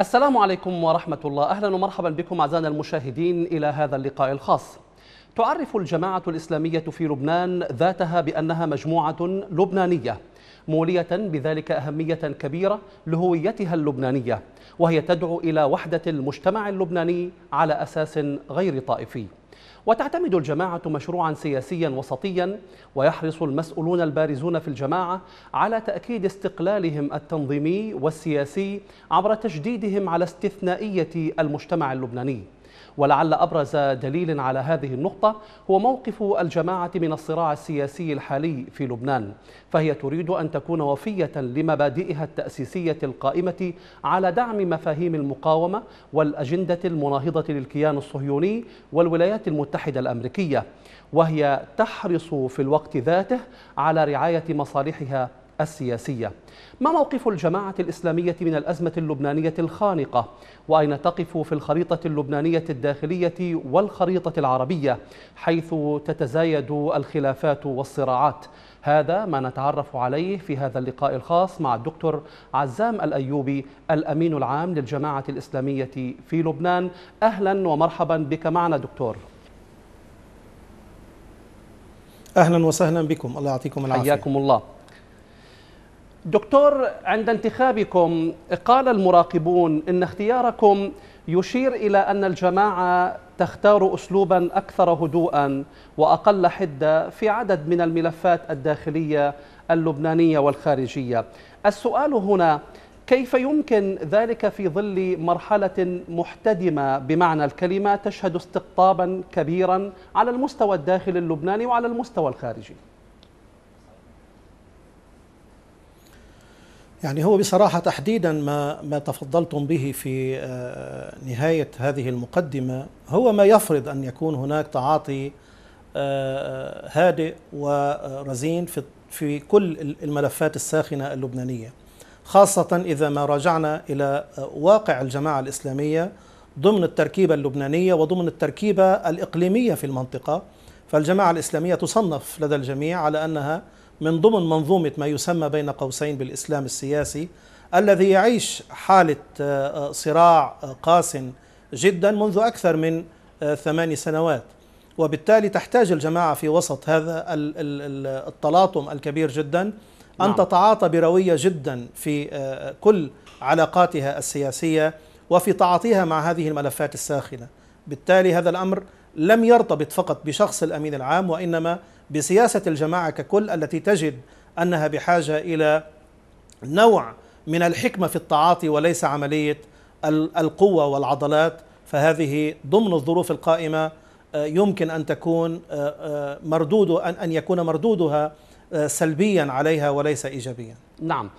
السلام عليكم ورحمة الله أهلا ومرحبا بكم أعزائنا المشاهدين إلى هذا اللقاء الخاص تعرف الجماعة الإسلامية في لبنان ذاتها بأنها مجموعة لبنانية مولية بذلك أهمية كبيرة لهويتها اللبنانية وهي تدعو إلى وحدة المجتمع اللبناني على أساس غير طائفي وتعتمد الجماعة مشروعا سياسيا وسطيا ويحرص المسؤولون البارزون في الجماعة على تأكيد استقلالهم التنظيمي والسياسي عبر تجديدهم على استثنائية المجتمع اللبناني ولعل أبرز دليل على هذه النقطة هو موقف الجماعة من الصراع السياسي الحالي في لبنان فهي تريد أن تكون وفية لمبادئها التأسيسية القائمة على دعم مفاهيم المقاومة والأجندة المناهضة للكيان الصهيوني والولايات المتحدة الأمريكية وهي تحرص في الوقت ذاته على رعاية مصالحها السياسية ما موقف الجماعة الإسلامية من الأزمة اللبنانية الخانقة وأين تقف في الخريطة اللبنانية الداخلية والخريطة العربية حيث تتزايد الخلافات والصراعات هذا ما نتعرف عليه في هذا اللقاء الخاص مع الدكتور عزام الأيوبي الأمين العام للجماعة الإسلامية في لبنان أهلا ومرحبا بك معنا دكتور أهلا وسهلا بكم الله يعطيكم العافية حياكم الله دكتور عند انتخابكم قال المراقبون ان اختياركم يشير الى ان الجماعه تختار اسلوبا اكثر هدوءا واقل حده في عدد من الملفات الداخليه اللبنانيه والخارجيه. السؤال هنا كيف يمكن ذلك في ظل مرحله محتدمه بمعنى الكلمه تشهد استقطابا كبيرا على المستوى الداخلي اللبناني وعلى المستوى الخارجي؟ يعني هو بصراحة تحديدا ما ما تفضلتم به في آه، نهاية هذه المقدمة هو ما يفرض أن يكون هناك تعاطي آه، آه، هادئ ورزين في في كل الملفات الساخنة اللبنانية خاصة إذا ما راجعنا إلى واقع الجماعة الإسلامية ضمن التركيبة اللبنانية وضمن التركيبة الإقليمية في المنطقة فالجماعة الإسلامية تصنف لدى الجميع على أنها من ضمن منظومة ما يسمى بين قوسين بالإسلام السياسي الذي يعيش حالة آه، آه، صراع آه، قاس جدا منذ أكثر من ثماني سنوات وبالتالي تحتاج الجماعة في وسط هذا التلاطم الكبير جدا أن نعم. تتعاطى بروية جدا في كل علاقاتها السياسية وفي تعاطيها مع هذه الملفات الساخنة بالتالي هذا الأمر لم يرتبط فقط بشخص الأمين العام وإنما بسياسة الجماعة ككل التي تجد أنها بحاجة إلى نوع من الحكمة في التعاطي وليس عملية القوة والعضلات فهذه ضمن الظروف القائمة آه، يمكن أن تكون آه، آه، مردود أن يكون مردودها سلبيا عليها وليس إيجابيا نعم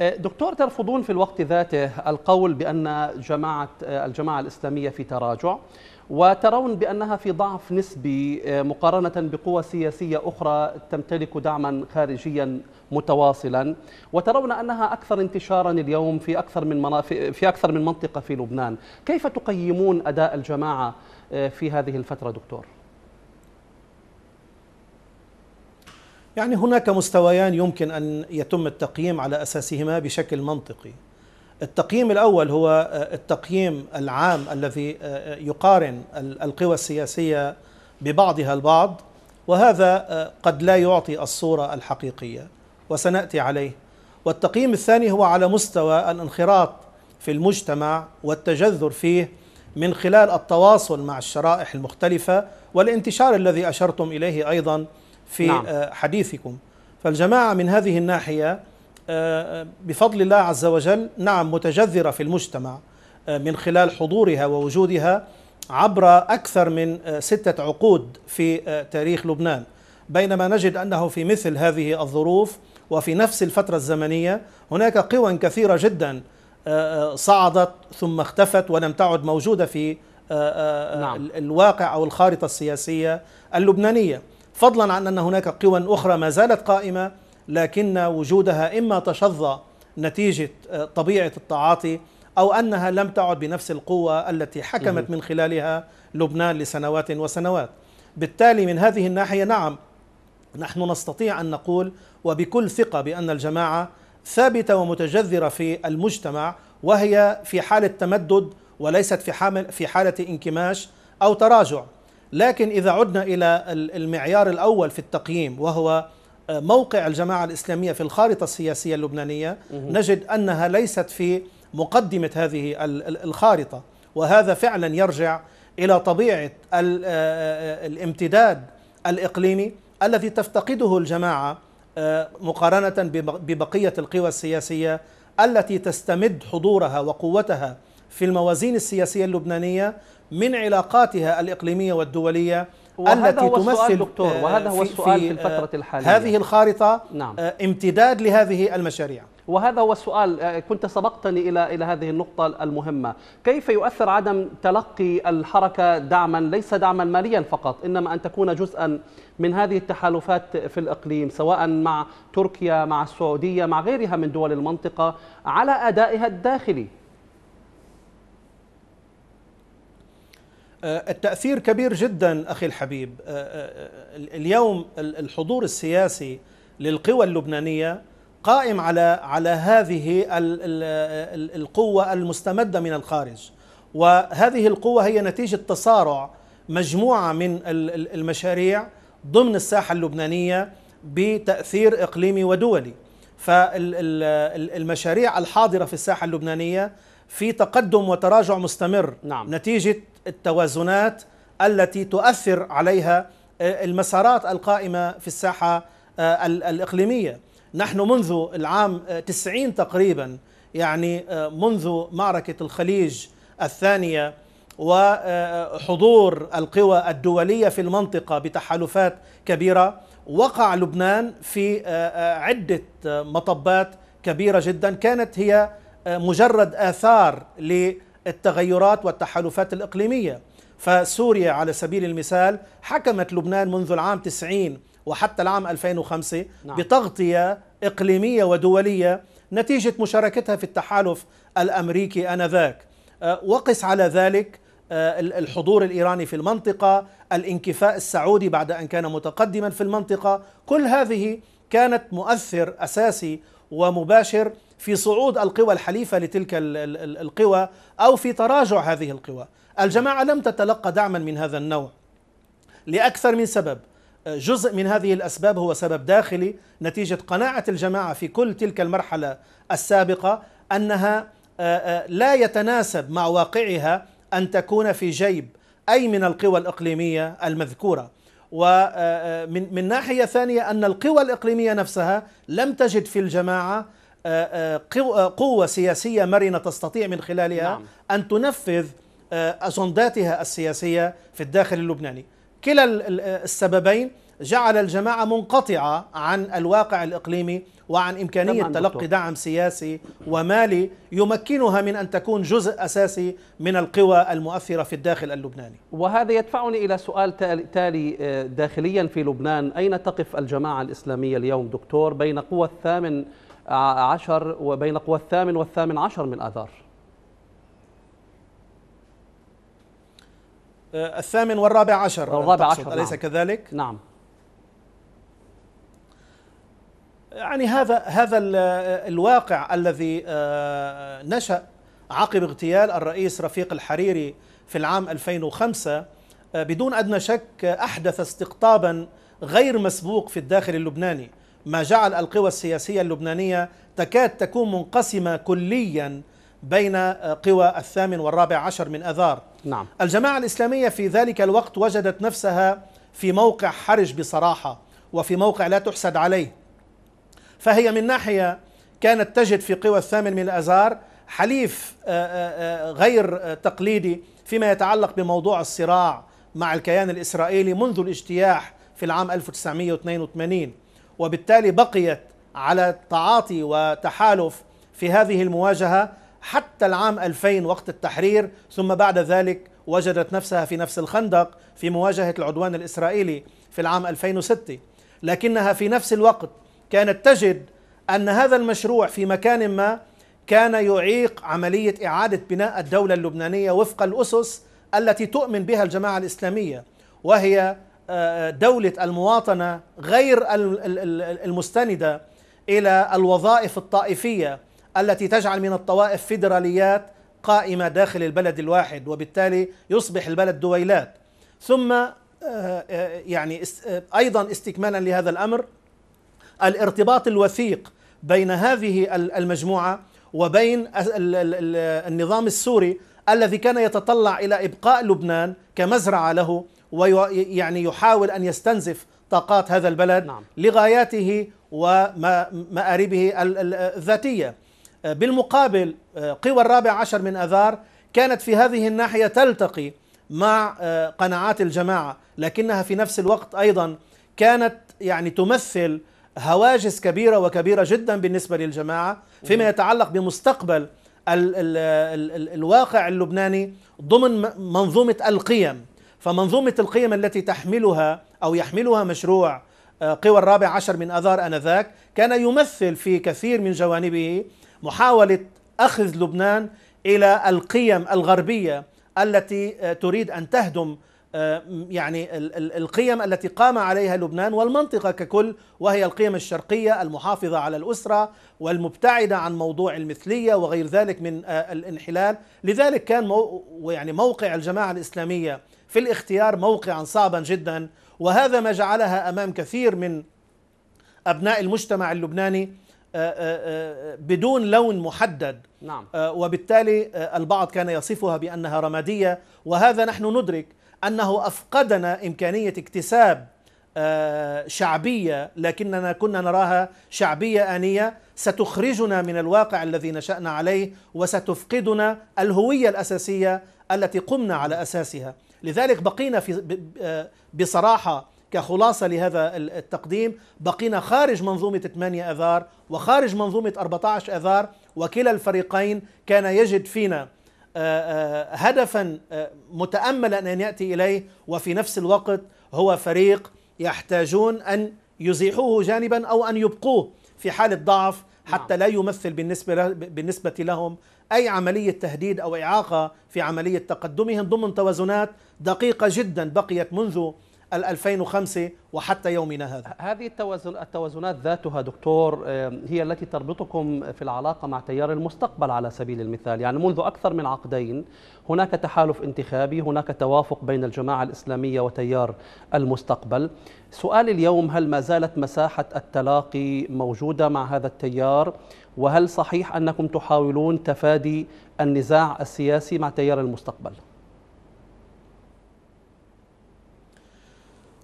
دكتور ترفضون في الوقت ذاته القول بأن جماعة الجماعة الإسلامية في تراجع وترون بأنها في ضعف نسبي آه، مقارنة بقوى سياسية أخرى تمتلك دعما خارجيا متواصلا وترون أنها أكثر انتشارا اليوم في أكثر من في أكثر من منطقة في لبنان كيف تقيمون أداء الجماعة آه، في هذه الفترة دكتور؟ يعني هناك مستويان يمكن أن يتم التقييم على أساسهما بشكل منطقي التقييم الأول هو آه، التقييم العام الذي آه، آه، يقارن القوى السياسية ببعضها البعض وهذا قد لا يعطي الصورة الحقيقية وسنأتي عليه والتقييم الثاني هو على مستوى الانخراط في المجتمع والتجذر فيه من خلال التواصل مع الشرائح المختلفة والانتشار الذي أشرتم إليه أيضا في نعم. حديثكم فالجماعة من هذه الناحية آه، آه، بفضل الله عز وجل نعم متجذرة في المجتمع آه، من خلال حضورها ووجودها عبر أكثر من ستة عقود في تاريخ لبنان بينما نجد أنه في مثل هذه الظروف وفي نفس الفترة الزمنية هناك قوى كثيرة جدا صعدت ثم اختفت ولم تعد موجودة في نعم. الواقع أو الخارطة السياسية اللبنانية فضلا عن أن هناك قوى أخرى ما زالت قائمة لكن وجودها إما تشظى نتيجة آه، طبيعة التعاطي أو أنها لم تعد بنفس القوة التي حكمت من خلالها لبنان لسنوات وسنوات بالتالي من هذه الناحية نعم نحن نستطيع أن نقول وبكل ثقة بأن الجماعة ثابتة ومتجذرة في المجتمع وهي في حالة تمدد وليست في, في حالة انكماش أو تراجع لكن إذا عدنا إلى المعيار الأول في التقييم وهو آه، موقع الجماعة الإسلامية في الخارطة السياسية اللبنانية نجد أنها ليست في مقدمة هذه الخارطة وهذا فعلا يرجع إلى طبيعة آه، آه، الامتداد الإقليمي الذي تفتقده الجماعة مقارنة ببقية القوى السياسية التي تستمد حضورها وقوتها في الموازين السياسية اللبنانية من علاقاتها الإقليمية والدولية التي هو تمثل دكتور آه، وهذا هو السؤال في, في آه، الفترة الحالية هذه الخارطة نعم. آه، امتداد لهذه المشاريع وهذا هو السؤال كنت سبقتني إلى إلى هذه النقطة المهمة كيف يؤثر عدم تلقي الحركة دعما ليس دعما ماليا فقط إنما أن تكون جزءا من هذه التحالفات في الإقليم سواء مع تركيا مع السعودية مع غيرها من دول المنطقة على أدائها الداخلي آه، التأثير كبير جدا أخي الحبيب آه، آه، اليوم الحضور السياسي للقوى اللبنانية قائم على على هذه القوة المستمدة من الخارج وهذه القوة هي نتيجة تصارع مجموعة من المشاريع ضمن الساحة اللبنانية بتأثير إقليمي ودولي فالمشاريع الحاضرة في الساحة اللبنانية في تقدم وتراجع مستمر نعم. نتيجة التوازنات التي تؤثر عليها آه، المسارات القائمة في الساحة آه، الإقليمية نحن منذ العام 90 آه، تقريبا يعني منذ معركة الخليج الثانية وحضور القوى الدولية في المنطقة بتحالفات كبيرة وقع لبنان في عدة مطبات كبيرة جدا كانت هي مجرد آثار للمنطقة التغيرات والتحالفات الإقليمية فسوريا على سبيل المثال حكمت لبنان منذ العام 90 وحتى العام 2005 نعم. بتغطية إقليمية ودولية نتيجة مشاركتها في التحالف الأمريكي آنذاك آه، وقس على ذلك آه، الحضور الإيراني في المنطقة الانكفاء السعودي بعد أن كان متقدما في المنطقة كل هذه كانت مؤثر أساسي ومباشر في صعود القوى الحليفة لتلك القوى أو في تراجع هذه القوى الجماعة لم تتلقى دعما من هذا النوع لأكثر من سبب جزء من هذه الأسباب هو سبب داخلي نتيجة قناعة الجماعة في كل تلك المرحلة السابقة أنها آه، آه، لا يتناسب مع واقعها أن تكون في جيب أي من القوى الإقليمية المذكورة ومن آه، من ناحية ثانية أن القوى الإقليمية نفسها لم تجد في الجماعة آه، آه، آه، قوة سياسية مرنة تستطيع من خلالها نعم. أن تنفذ أجنداتها السياسية في الداخل اللبناني كلا السببين جعل الجماعة منقطعة عن الواقع الإقليمي وعن إمكانية تلقي دكتور. دعم سياسي ومالي يمكنها من أن تكون جزء أساسي من القوى المؤثرة في الداخل اللبناني وهذا يدفعني إلى سؤال تالي داخليا في لبنان أين تقف الجماعة الإسلامية اليوم دكتور بين قوى الثامن عشر وبين قوى الثامن والثامن عشر من آذار آه، الثامن والرابع عشر الرابع عشر نعم. أليس نعم. كذلك؟ نعم يعني هذا هذا آه، الواقع الذي آه، نشأ عقب اغتيال الرئيس رفيق الحريري في العام 2005 بدون ادنى شك احدث استقطابا غير مسبوق في الداخل اللبناني ما جعل القوى السياسية اللبنانية تكاد تكون منقسمة كليا بين آه، قوى الثامن والرابع عشر من أذار نعم. الجماعة الإسلامية في ذلك الوقت وجدت نفسها في موقع حرج بصراحة وفي موقع لا تحسد عليه فهي من ناحية كانت تجد في قوى الثامن من الأزار حليف آه، آه، غير تقليدي فيما يتعلق بموضوع الصراع مع الكيان الإسرائيلي منذ الاجتياح في العام 1982 وبالتالي بقيت على تعاطي وتحالف في هذه المواجهة حتى العام 2000 وقت التحرير ثم بعد ذلك وجدت نفسها في نفس الخندق في مواجهة العدوان الإسرائيلي في العام 2006 لكنها في نفس الوقت كانت تجد أن هذا المشروع في مكان ما كان يعيق عملية إعادة بناء الدولة اللبنانية وفق الأسس التي تؤمن بها الجماعة الإسلامية وهي دولة المواطنة غير المستندة إلى الوظائف الطائفية التي تجعل من الطوائف فيدراليات قائمة داخل البلد الواحد وبالتالي يصبح البلد دويلات ثم آه، آه، يعني آه، أيضا استكمالا لهذا الأمر الارتباط الوثيق بين هذه المجموعة وبين النظام السوري الذي كان يتطلع إلى إبقاء لبنان كمزرعة له ويعني يحاول أن يستنزف طاقات هذا البلد نعم. لغاياته ومآربه الذاتية بالمقابل قوى الرابع عشر من أذار كانت في هذه الناحية تلتقي مع قناعات الجماعة لكنها في نفس الوقت أيضا كانت يعني تمثل هواجس كبيرة وكبيرة جدا بالنسبة للجماعة فيما يتعلق بمستقبل الواقع اللبناني ضمن منظومة القيم فمنظومة القيم التي تحملها أو يحملها مشروع آه، قوى الرابع عشر من أذار أنذاك كان يمثل في كثير من جوانبه محاولة أخذ لبنان إلى القيم الغربية التي آه، تريد أن تهدم آه، يعني القيم التي قام عليها لبنان والمنطقة ككل وهي القيم الشرقية المحافظة على الأسرة والمبتعدة عن موضوع المثلية وغير ذلك من الانحلال لذلك كان يعني موقع الجماعة الإسلامية في الاختيار موقعا صعبا جدا وهذا ما جعلها امام كثير من ابناء المجتمع اللبناني آه، آه، آه، بدون لون محدد نعم. وبالتالي البعض كان يصفها بانها رماديه وهذا نحن ندرك انه افقدنا امكانيه اكتساب شعبيه لكننا كنا نراها شعبيه انيه ستخرجنا من الواقع الذي نشانا عليه وستفقدنا الهويه الاساسيه التي قمنا على اساسها لذلك بقينا في آه، بصراحة كخلاصة لهذا التقديم بقينا خارج منظومة 8 أذار وخارج منظومة 14 أذار وكلا الفريقين كان يجد فينا آه، آه، هدفا متأملا أن يأتي إليه وفي نفس الوقت هو فريق يحتاجون أن يزيحوه جانبا أو أن يبقوه في حالة ضعف حتى نعم. لا يمثل بالنسبة, بالنسبة لهم أي عملية تهديد أو إعاقة في عملية تقدمهم ضمن توازنات دقيقة جدا بقيت منذ 2005 وحتى يومنا هذا هذه التوازن التوازنات ذاتها دكتور هي التي تربطكم في العلاقة مع تيار المستقبل على سبيل المثال يعني منذ أكثر من عقدين هناك تحالف انتخابي هناك توافق بين الجماعة الإسلامية وتيار المستقبل سؤال اليوم هل ما زالت مساحة التلاقي موجودة مع هذا التيار وهل صحيح أنكم تحاولون تفادي النزاع السياسي مع تيار المستقبل؟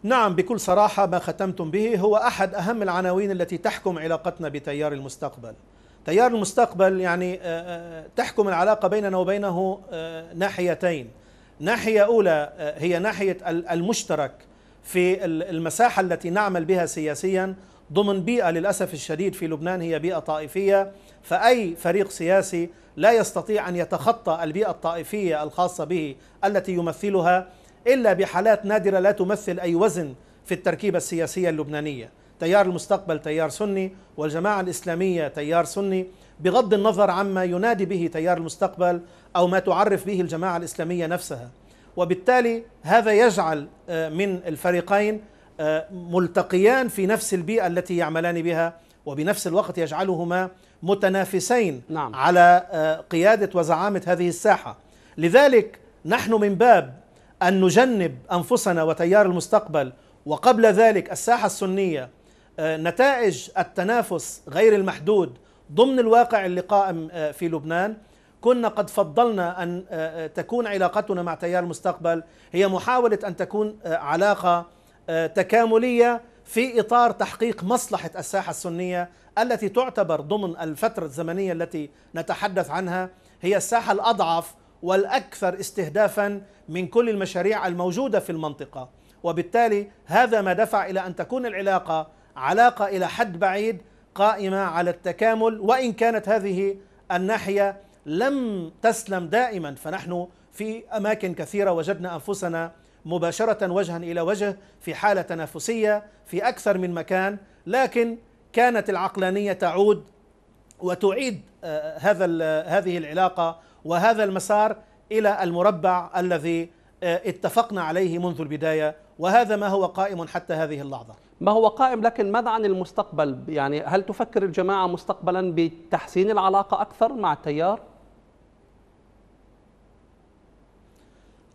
نعم بكل صراحة ما ختمتم به هو أحد أهم العناوين التي تحكم علاقتنا بتيار المستقبل تيار المستقبل يعني آه، آه، تحكم العلاقة بيننا وبينه آه، ناحيتين ناحية أولى هي ناحية المشترك في المساحة التي نعمل بها سياسيا ضمن بيئة للأسف الشديد في لبنان هي بيئة طائفية فأي فريق سياسي لا يستطيع أن يتخطى البيئة الطائفية الخاصة به التي يمثلها إلا بحالات نادرة لا تمثل أي وزن في التركيبة السياسية اللبنانية تيار المستقبل تيار سني والجماعة الإسلامية تيار سني بغض النظر عما ينادي به تيار المستقبل أو ما تعرف به الجماعة الإسلامية نفسها وبالتالي هذا يجعل آه، من الفريقين آه، ملتقيان في نفس البيئة التي يعملان بها وبنفس الوقت يجعلهما متنافسين نعم. على آه، قيادة وزعامة هذه الساحة لذلك نحن من باب أن نجنب أنفسنا وتيار المستقبل وقبل ذلك الساحة السنية آه، نتائج التنافس غير المحدود ضمن الواقع اللي قائم آه، في لبنان كنا قد فضلنا أن آه، تكون علاقتنا مع تيار المستقبل هي محاولة أن تكون علاقة تكاملية في إطار تحقيق مصلحة الساحة السنية التي تعتبر ضمن الفترة الزمنية التي نتحدث عنها هي الساحة الأضعف والأكثر استهدافا من كل المشاريع الموجودة في المنطقة وبالتالي هذا ما دفع إلى أن تكون العلاقة علاقة إلى حد بعيد قائمة على التكامل وإن كانت هذه الناحية لم تسلم دائما فنحن في أماكن كثيرة وجدنا أنفسنا مباشرة وجها إلى وجه في حالة تنافسية في أكثر من مكان لكن كانت العقلانية تعود وتعيد آه، آه، هذا هذه العلاقة وهذا المسار إلى المربع الذي آه، اتفقنا عليه منذ البداية وهذا ما هو قائم حتى هذه اللحظة ما هو قائم لكن ماذا عن المستقبل يعني هل تفكر الجماعة مستقبلا بتحسين العلاقة أكثر مع التيار؟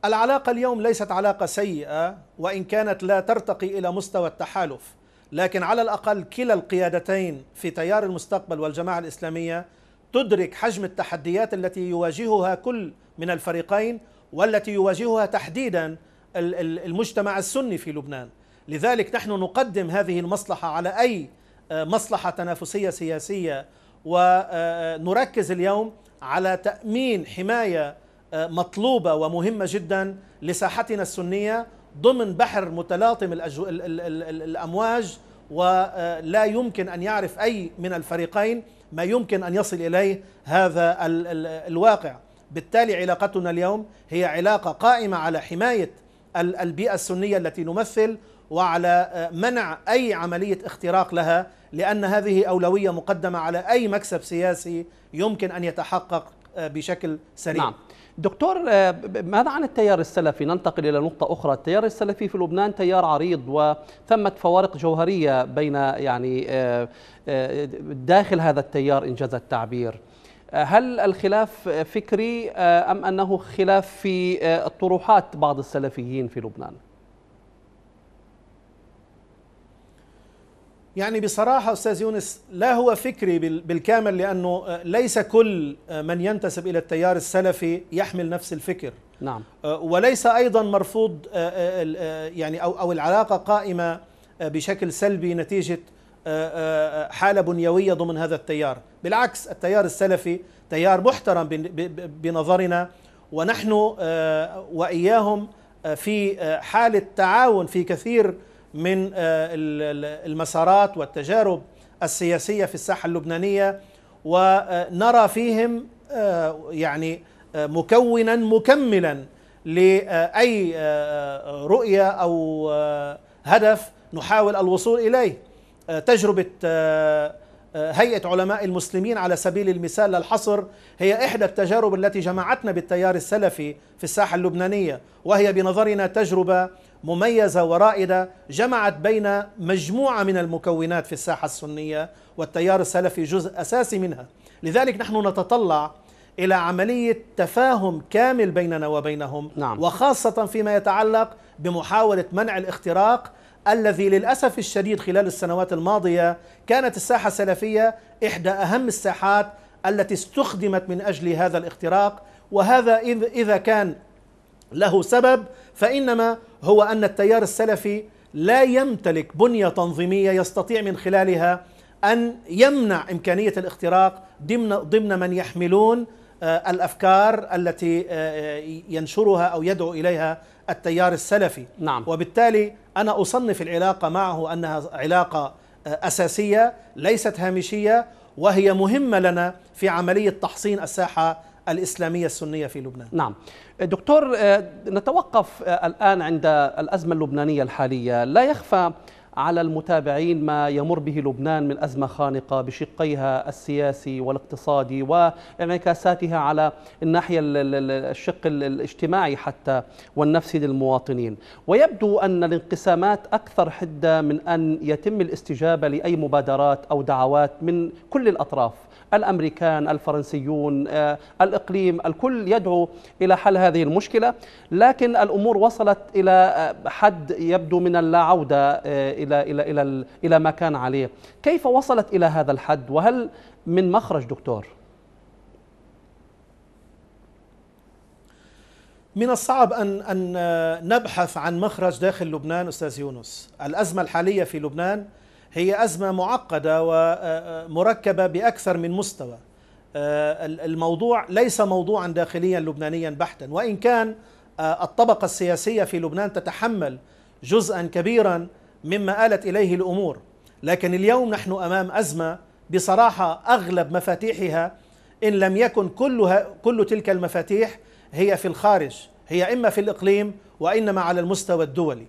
العلاقة اليوم ليست علاقة سيئة وإن كانت لا ترتقي إلى مستوى التحالف لكن على الأقل كلا القيادتين في تيار المستقبل والجماعة الإسلامية تدرك حجم التحديات التي يواجهها كل من الفريقين والتي يواجهها تحديدا المجتمع السني في لبنان لذلك نحن نقدم هذه المصلحة على أي آه، مصلحة تنافسية سياسية ونركز آه، آه، اليوم على تأمين حماية مطلوبة ومهمة جدا لساحتنا السنية ضمن بحر متلاطم الأجو... الأمواج ولا يمكن أن يعرف أي من الفريقين ما يمكن ان يصل اليه هذا ال ال الواقع بالتالي علاقتنا اليوم هي علاقه قائمه على حمايه البيئه السنيه التي نمثل وعلى آه، منع اي عمليه اختراق لها لان هذه اولويه مقدمه على اي مكسب سياسي يمكن ان يتحقق آه، بشكل سريع نعم. دكتور آه، ماذا عن التيار السلفي ننتقل إلى نقطة أخرى التيار السلفي في لبنان تيار عريض وثمة فوارق جوهرية بين يعني آه، آه، داخل هذا التيار إن جاز التعبير هل الخلاف فكري أم أنه خلاف في طروحات بعض السلفيين في لبنان؟ يعني بصراحة أستاذ يونس لا هو فكري بالكامل لأنه آه، ليس كل آه، من ينتسب إلى التيار السلفي يحمل نفس الفكر نعم آه، وليس أيضا مرفوض يعني أو العلاقة قائمة بشكل سلبي نتيجة حالة بنيوية ضمن هذا التيار بالعكس التيار السلفي تيار محترم بنظرنا ونحن وإياهم في حالة تعاون في كثير من من آه، المسارات والتجارب السياسية في الساحة اللبنانية ونرى فيهم آه، يعني آه، مكونا مكملا لأي رؤية أو هدف نحاول الوصول إليه تجربة هيئة علماء المسلمين على سبيل المثال للحصر هي إحدى التجارب التي جمعتنا بالتيار السلفي في الساحة اللبنانية وهي بنظرنا تجربة مميزة ورائدة جمعت بين مجموعة من المكونات في الساحة السنية والتيار السلفي جزء أساسي منها لذلك نحن نتطلع إلى عملية تفاهم كامل بيننا وبينهم نعم. وخاصة فيما يتعلق بمحاولة منع الاختراق الذي للأسف الشديد خلال السنوات الماضية كانت الساحة السلفية إحدى أهم الساحات التي استخدمت من أجل هذا الاختراق وهذا إذا كان له سبب فإنما هو أن التيار السلفي لا يمتلك بنية تنظيمية يستطيع من خلالها أن يمنع إمكانية الاختراق ضمن ضمن من يحملون آه، الافكار التي آه، آه، ينشرها او يدعو اليها التيار السلفي نعم. وبالتالي انا اصنف العلاقه معه انها علاقه اساسيه ليست هامشيه وهي مهمه لنا في عمليه تحصين الساحه الإسلامية السنية في لبنان نعم دكتور آه، نتوقف آه، الآن عند الأزمة اللبنانية الحالية لا يخفى على المتابعين ما يمر به لبنان من أزمة خانقة بشقيها السياسي والاقتصادي وانعكاساتها على الناحية الشق الاجتماعي حتى والنفسي للمواطنين ويبدو أن الانقسامات أكثر حدة من أن يتم الاستجابة لأي مبادرات أو دعوات من كل الأطراف الأمريكان الفرنسيون آه، الإقليم الكل يدعو إلى حل هذه المشكلة لكن الأمور وصلت إلى آه، حد يبدو من اللاعودة آه، إلى, إلى, إلى, إلى ما كان عليه كيف وصلت إلى هذا الحد وهل من مخرج دكتور؟ من الصعب أن أن نبحث عن مخرج داخل لبنان أستاذ يونس الأزمة الحالية في لبنان هي أزمة معقدة ومركبة بأكثر من مستوى الموضوع ليس موضوعا داخليا لبنانيا بحتا وإن كان الطبقة السياسية في لبنان تتحمل جزءا كبيرا مما آلت إليه الأمور لكن اليوم نحن أمام أزمة بصراحة أغلب مفاتيحها إن لم يكن كلها كل تلك المفاتيح هي في الخارج هي إما في الإقليم وإنما على المستوى الدولي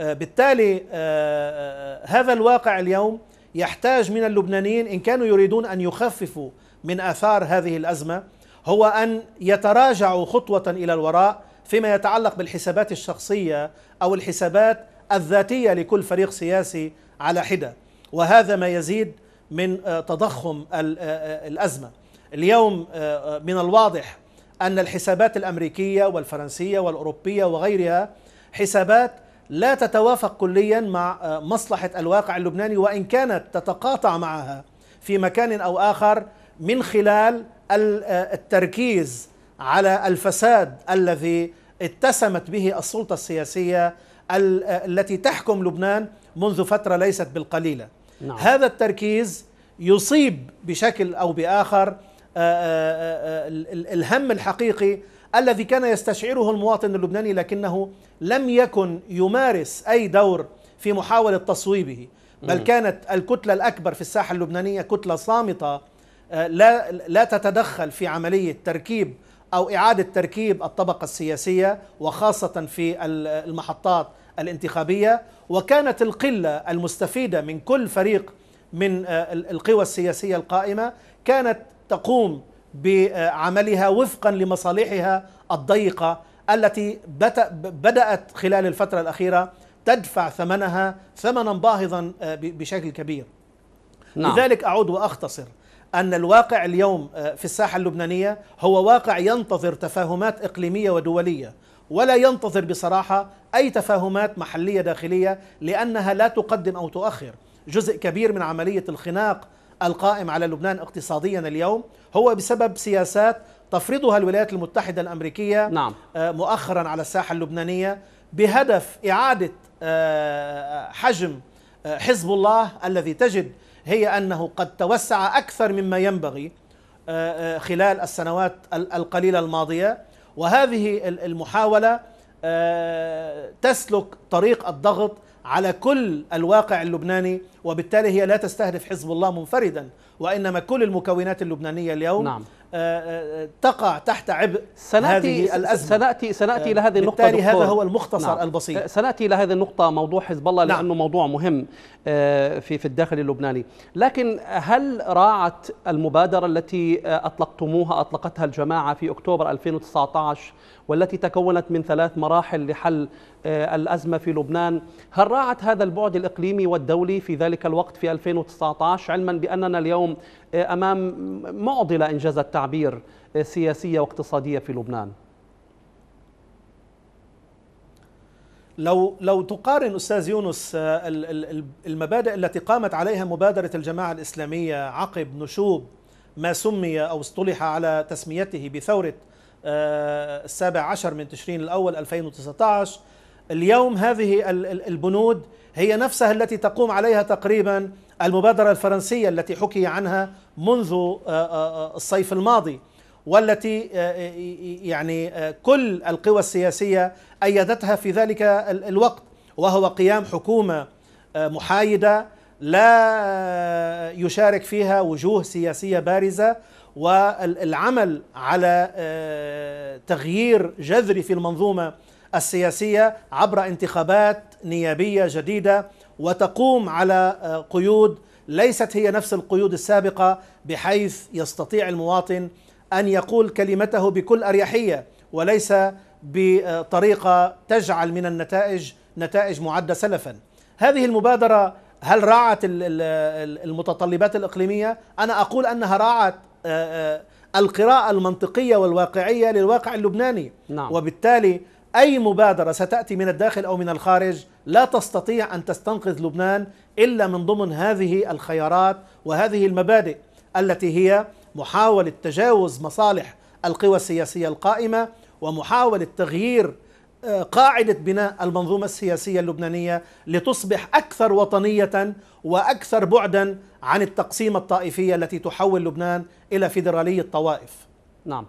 آه، بالتالي آه، آه، هذا الواقع اليوم يحتاج من اللبنانيين ان كانوا يريدون ان يخففوا من اثار هذه الازمه هو ان يتراجعوا خطوه الى الوراء فيما يتعلق بالحسابات الشخصيه او الحسابات الذاتيه لكل فريق سياسي على حده وهذا ما يزيد من تضخم الازمه اليوم من الواضح ان الحسابات الامريكيه والفرنسيه والاوروبيه وغيرها حسابات لا تتوافق كليا مع آه، مصلحة الواقع اللبناني وإن كانت تتقاطع معها في مكان أو آخر من خلال آه، التركيز على الفساد الذي اتسمت به السلطة السياسية آه، التي تحكم لبنان منذ فترة ليست بالقليلة نعم. هذا التركيز يصيب بشكل أو بآخر الهم الحقيقي الذي كان يستشعره المواطن اللبناني لكنه لم يكن يمارس أي دور في محاولة تصويبه بل كانت الكتلة الأكبر في الساحة اللبنانية كتلة صامتة آه، لا, لا تتدخل في عملية تركيب أو إعادة تركيب الطبقة السياسية وخاصة في المحطات الانتخابية وكانت القلة المستفيدة من كل فريق من آه، القوى السياسية القائمة كانت تقوم بعملها وفقا لمصالحها الضيقه التي بدات خلال الفتره الاخيره تدفع ثمنها ثمنا باهظا آه، بشكل كبير. نعم. لذلك اعود واختصر ان الواقع اليوم آه، في الساحه اللبنانيه هو واقع ينتظر تفاهمات اقليميه ودوليه ولا ينتظر بصراحه اي تفاهمات محليه داخليه لانها لا تقدم او تؤخر جزء كبير من عمليه الخناق القائم على لبنان اقتصاديا اليوم هو بسبب سياسات تفرضها الولايات المتحدة الأمريكية نعم. آه، مؤخرا على الساحة اللبنانية بهدف إعادة آه، آه، حجم حزب الله الذي تجد هي أنه قد توسع أكثر مما ينبغي خلال السنوات القليلة الماضية وهذه المحاولة تسلك طريق الضغط على كل الواقع اللبناني وبالتالي هي لا تستهدف حزب الله منفردا وإنما كل المكونات اللبنانية اليوم نعم. آه، آه، تقع تحت عبء سنأتي هذه الأزمة سنأتي, سنأتي آه، إلى هذه النقطة بالتالي هذا هو المختصر نعم. البسيط سنأتي إلى هذه النقطة موضوع حزب الله نعم. لأنه موضوع مهم في في الداخل اللبناني لكن هل راعت المبادرة التي أطلقتموها أطلقتها الجماعة في أكتوبر 2019 والتي تكونت من ثلاث مراحل لحل آه، الأزمة في لبنان هل راعت هذا البعد الإقليمي والدولي في ذلك الوقت في 2019 علما بأننا اليوم آه، أمام معضلة إن جاز التعبير آه، سياسية واقتصادية في لبنان لو لو تقارن استاذ يونس المبادئ التي قامت عليها مبادره الجماعه الاسلاميه عقب نشوب ما سمي او اصطلح على تسميته بثوره السابع عشر من تشرين الأول 2019 اليوم هذه البنود هي نفسها التي تقوم عليها تقريبا المبادرة الفرنسية التي حكي عنها منذ آه، آه، آه، الصيف الماضي والتي يعني كل القوى السياسية أيدتها في ذلك الوقت وهو قيام حكومة محايدة لا يشارك فيها وجوه سياسية بارزة والعمل على آه، تغيير جذري في المنظومه السياسيه عبر انتخابات نيابيه جديده وتقوم على آه، قيود ليست هي نفس القيود السابقه بحيث يستطيع المواطن ان يقول كلمته بكل اريحيه وليس بطريقه تجعل من النتائج نتائج معده سلفا. هذه المبادره هل راعت المتطلبات الاقليميه؟ انا اقول انها راعت آه، آه، القراءة المنطقية والواقعية للواقع اللبناني نعم. وبالتالي أي مبادرة ستأتي من الداخل أو من الخارج لا تستطيع أن تستنقذ لبنان إلا من ضمن هذه الخيارات وهذه المبادئ التي هي محاولة تجاوز مصالح القوى السياسية القائمة ومحاولة تغيير قاعدة بناء المنظومة السياسية اللبنانية لتصبح أكثر وطنية وأكثر بعدا عن التقسيم الطائفية التي تحول لبنان إلى فيدرالية طوائف نعم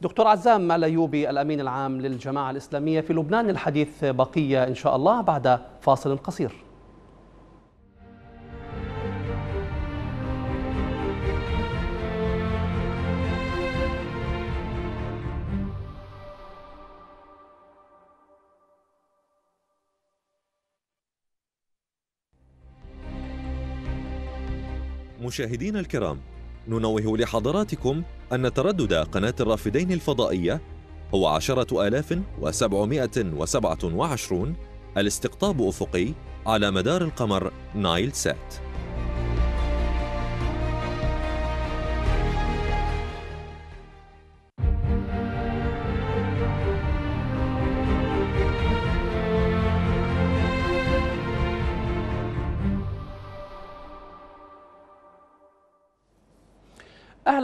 دكتور عزام الأيوبي الأمين العام للجماعة الإسلامية في لبنان الحديث بقية إن شاء الله بعد فاصل قصير مشاهدينا الكرام ننوه لحضراتكم أن تردد قناة الرافدين الفضائية هو عشرة آلاف وسبعمائة وسبعة وعشرون الاستقطاب أفقي على مدار القمر نايل سات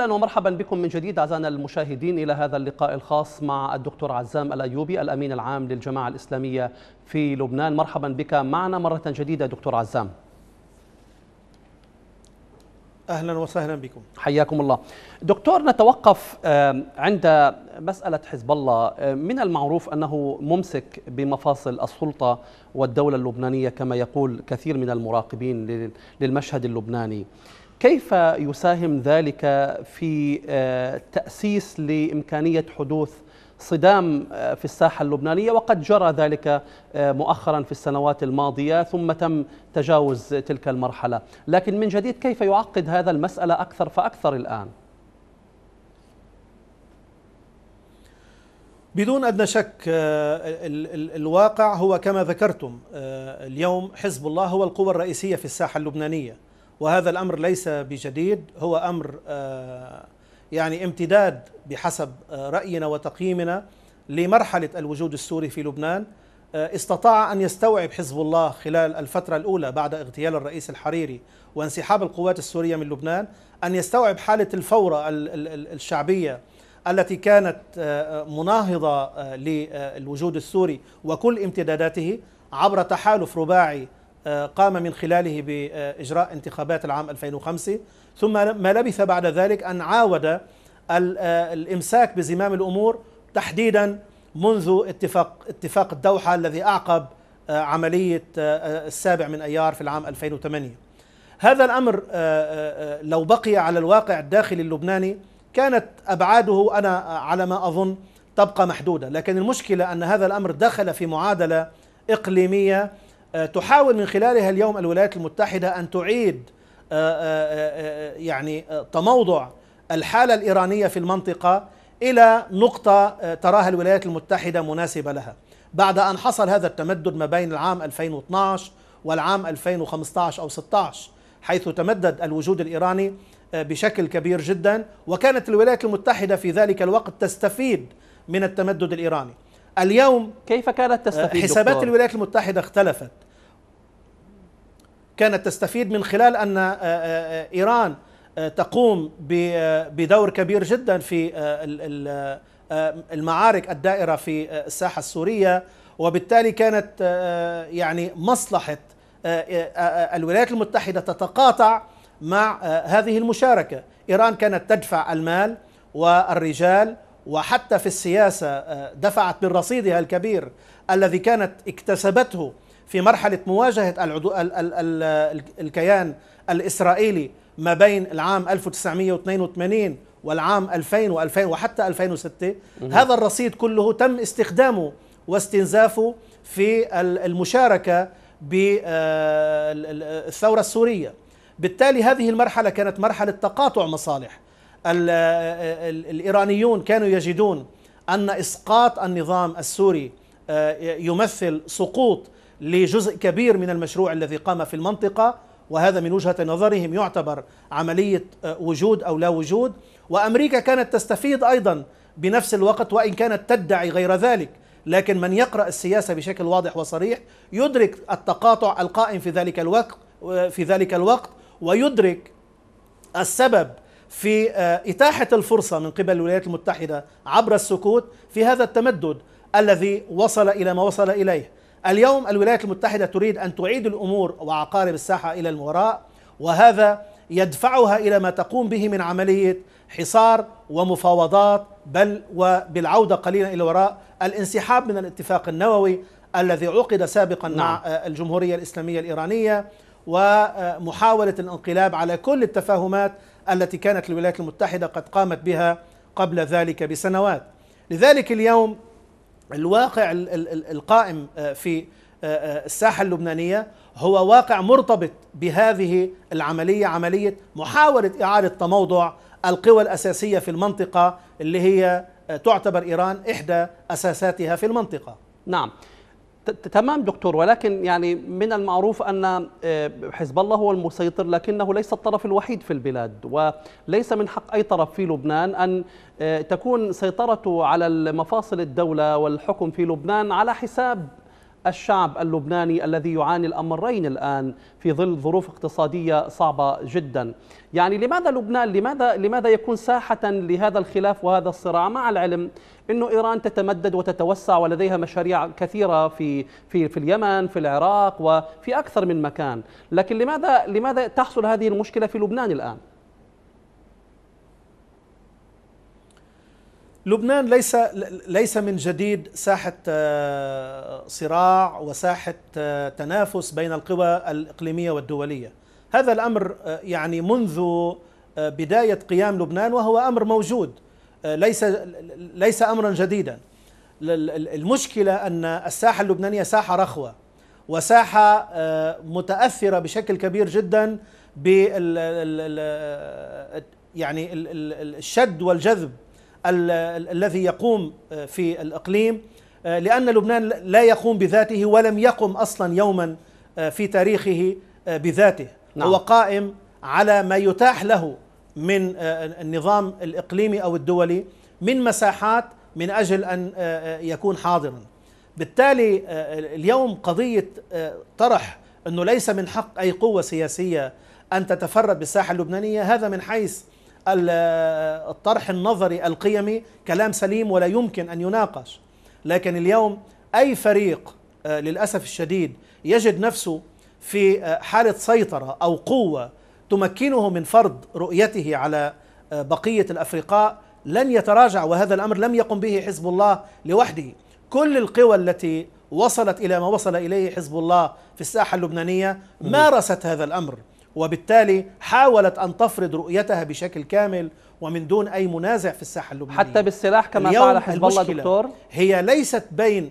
اهلا ومرحبا بكم من جديد اعزائنا المشاهدين الى هذا اللقاء الخاص مع الدكتور عزام الايوبي الامين العام للجماعه الاسلاميه في لبنان مرحبا بك معنا مره جديده دكتور عزام اهلا وسهلا بكم حياكم الله دكتور نتوقف عند مساله حزب الله من المعروف انه ممسك بمفاصل السلطه والدوله اللبنانيه كما يقول كثير من المراقبين للمشهد اللبناني كيف يساهم ذلك في آه، تأسيس لإمكانية حدوث صدام آه، في الساحة اللبنانية وقد جرى ذلك آه، مؤخرا في السنوات الماضية ثم تم تجاوز تلك المرحلة لكن من جديد كيف يعقد هذا المسألة أكثر فأكثر الآن؟ بدون ادنى شك الواقع هو كما ذكرتم اليوم حزب الله هو القوة الرئيسية في الساحة اللبنانية وهذا الامر ليس بجديد هو امر آه، يعني امتداد بحسب آه، راينا وتقييمنا لمرحله الوجود السوري في لبنان آه، استطاع ان يستوعب حزب الله خلال الفتره الاولى بعد اغتيال الرئيس الحريري وانسحاب القوات السوريه من لبنان ان يستوعب حاله الفوره الشعبيه التي كانت مناهضه للوجود السوري وكل امتداداته عبر تحالف رباعي قام من خلاله بإجراء انتخابات العام 2005 ثم ما لبث بعد ذلك أن عاود الإمساك بزمام الأمور تحديدا منذ اتفاق, اتفاق الدوحة الذي أعقب آه، عملية آه، آه، السابع من أيار في العام 2008 هذا الأمر لو بقي على الواقع الداخلي اللبناني كانت أبعاده أنا على ما أظن تبقى محدودة لكن المشكلة أن هذا الأمر دخل في معادلة إقليمية آه، تحاول من خلالها اليوم الولايات المتحدة أن تعيد آه، آه، يعني تموضع الحالة الإيرانية في المنطقة إلى نقطة تراها الولايات المتحدة مناسبة لها بعد أن حصل هذا التمدد ما بين العام 2012 والعام 2015 أو 16 حيث تمدد الوجود الإيراني بشكل كبير جدا وكانت الولايات المتحدة في ذلك الوقت تستفيد من التمدد الإيراني اليوم كيف كانت تستفيد حسابات دكتور؟ الولايات المتحدة اختلفت كانت تستفيد من خلال أن آه، آه، آه، إيران تقوم بدور كبير جدا في المعارك الدائرة في الساحة السورية وبالتالي كانت يعني مصلحة الولايات المتحدة تتقاطع مع هذه المشاركة إيران كانت تدفع المال والرجال وحتى في السياسة دفعت من رصيدها الكبير الذي كانت اكتسبته في مرحلة مواجهة العدو ال ال ال الكيان الإسرائيلي ما بين العام 1982 والعام 2000 و2000 وحتى 2006 هذا الرصيد كله تم استخدامه واستنزافه في المشاركة بالثورة آه، السورية بالتالي هذه المرحلة كانت مرحلة تقاطع مصالح آه، الإيرانيون كانوا يجدون أن إسقاط النظام السوري آه، يمثل سقوط لجزء كبير من المشروع الذي قام في المنطقة وهذا من وجهة نظرهم يعتبر عملية آه، وجود أو لا وجود وأمريكا كانت تستفيد أيضا بنفس الوقت وإن كانت تدعي غير ذلك لكن من يقرأ السياسة بشكل واضح وصريح يدرك التقاطع القائم في ذلك الوقت في ذلك الوقت ويدرك السبب في آه، إتاحة الفرصة من قبل الولايات المتحدة عبر السكوت في هذا التمدد الذي وصل إلى ما وصل إليه اليوم الولايات المتحدة تريد أن تعيد الأمور وعقارب الساحة إلى الوراء وهذا يدفعها إلى ما تقوم به من عملية حصار ومفاوضات بل وبالعودة قليلا إلى الوراء الانسحاب من الاتفاق النووي الذي عقد سابقا نعم. مع آه، الجمهورية الإسلامية الإيرانية ومحاولة الانقلاب على كل التفاهمات التي كانت الولايات المتحدة قد قامت بها قبل ذلك بسنوات لذلك اليوم الواقع القائم آه، في آه، آه، الساحه اللبنانيه هو واقع مرتبط بهذه العمليه عمليه محاوله اعاده تموضع القوى الاساسيه في المنطقه اللي هي تعتبر ايران احدى اساساتها في المنطقه. نعم. تمام دكتور ولكن يعني من المعروف ان آه، حزب الله هو المسيطر لكنه ليس الطرف الوحيد في البلاد وليس من حق اي طرف في لبنان ان آه، تكون سيطرته على مفاصل الدوله والحكم في لبنان على حساب الشعب اللبناني الذي يعاني الأمرين الآن في ظل ظروف اقتصادية صعبة جدا يعني لماذا لبنان لماذا لماذا يكون ساحة لهذا الخلاف وهذا الصراع مع العلم انه ايران تتمدد وتتوسع ولديها مشاريع كثيره في في في اليمن في العراق وفي اكثر من مكان لكن لماذا لماذا تحصل هذه المشكله في لبنان الان لبنان ليس ليس من جديد ساحه آه، صراع وساحه آه، تنافس بين القوى الاقليميه والدوليه هذا الامر آه، يعني منذ بدايه قيام لبنان وهو امر موجود ليس ليس امرا جديدا المشكله ان الساحه اللبنانيه ساحه رخوه وساحه متاثره بشكل كبير جدا بال يعني الشد والجذب الذي يقوم آه، في الإقليم آه، لأن لبنان لا يقوم بذاته ولم يقم أصلا يوما آه، في تاريخه بذاته نعم. هو قائم على ما يتاح له من النظام الإقليمي أو الدولي من مساحات من أجل أن يكون حاضرا بالتالي اليوم قضية طرح أنه ليس من حق أي قوة سياسية أن تتفرد بالساحة اللبنانية هذا من حيث الطرح النظري القيمي كلام سليم ولا يمكن أن يناقش لكن اليوم أي فريق آه، للأسف الشديد يجد نفسه في آه، حالة سيطرة أو قوة تمكنه من فرض رؤيته على آه، بقية الأفرقاء لن يتراجع وهذا الأمر لم يقم به حزب الله لوحده كل القوى التي وصلت إلى ما وصل إليه حزب الله في الساحة اللبنانية مارست هذا الأمر وبالتالي حاولت أن تفرض رؤيتها بشكل كامل ومن دون أي منازع في الساحة اللبنانية حتى بالسلاح كما فعل حزب الله دكتور هي ليست بين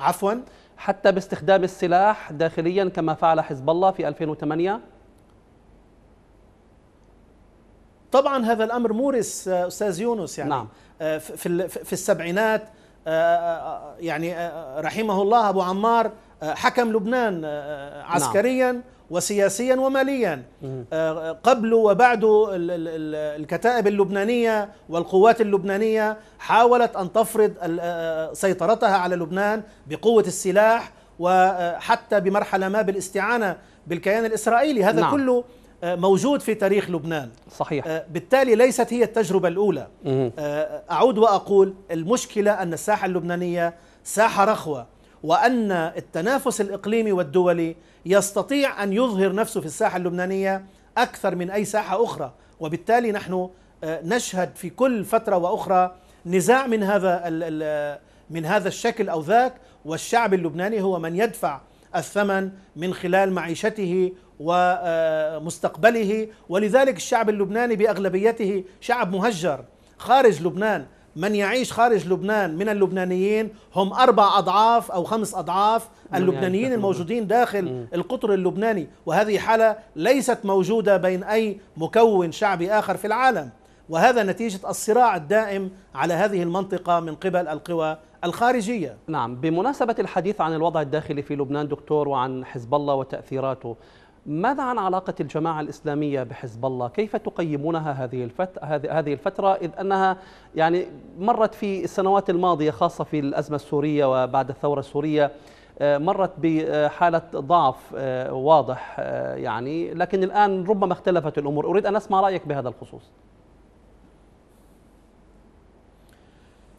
عفوا حتى باستخدام السلاح داخليا كما فعل حزب الله في 2008 طبعا هذا الامر مورس آه، استاذ يونس يعني نعم. آه، في السبعينات آه، يعني رحمه الله ابو عمار حكم لبنان نعم. عسكريا نعم. وسياسيا وماليا آه، قبل وبعد الكتائب اللبنانية والقوات اللبنانية حاولت أن تفرض آه، آه، سيطرتها على لبنان بقوة السلاح وحتى بمرحلة ما بالاستعانة بالكيان الإسرائيلي هذا نعم. كله موجود في تاريخ لبنان صحيح بالتالي ليست هي التجربة الأولى أعود وأقول المشكلة أن الساحة اللبنانية ساحة رخوة وأن التنافس الإقليمي والدولي يستطيع أن يظهر نفسه في الساحة اللبنانية أكثر من أي ساحة أخرى وبالتالي نحن آه، نشهد في كل فترة وأخرى نزاع من هذا آه، من هذا الشكل أو ذاك والشعب اللبناني هو من يدفع الثمن من خلال معيشته ومستقبله آه، ولذلك الشعب اللبناني باغلبيته شعب مهجر خارج لبنان من يعيش خارج لبنان من اللبنانيين هم أربع أضعاف أو خمس أضعاف نعم، يعني اللبنانيين الموجودين داخل القطر اللبناني وهذه حالة ليست موجودة بين أي مكون شعبي آخر في العالم وهذا نتيجة الصراع الدائم على هذه المنطقة من قبل القوى الخارجية نعم بمناسبة الحديث عن الوضع الداخلي في لبنان دكتور وعن حزب الله وتأثيراته ماذا عن علاقة الجماعة الإسلامية بحزب الله؟ كيف تقيمونها هذه هذه الفترة إذ أنها يعني مرت في السنوات الماضية خاصة في الأزمة السورية وبعد الثورة السورية آه، مرت بحالة ضعف آه، واضح آه، يعني لكن الآن ربما اختلفت الأمور أريد أن أسمع رأيك بهذا الخصوص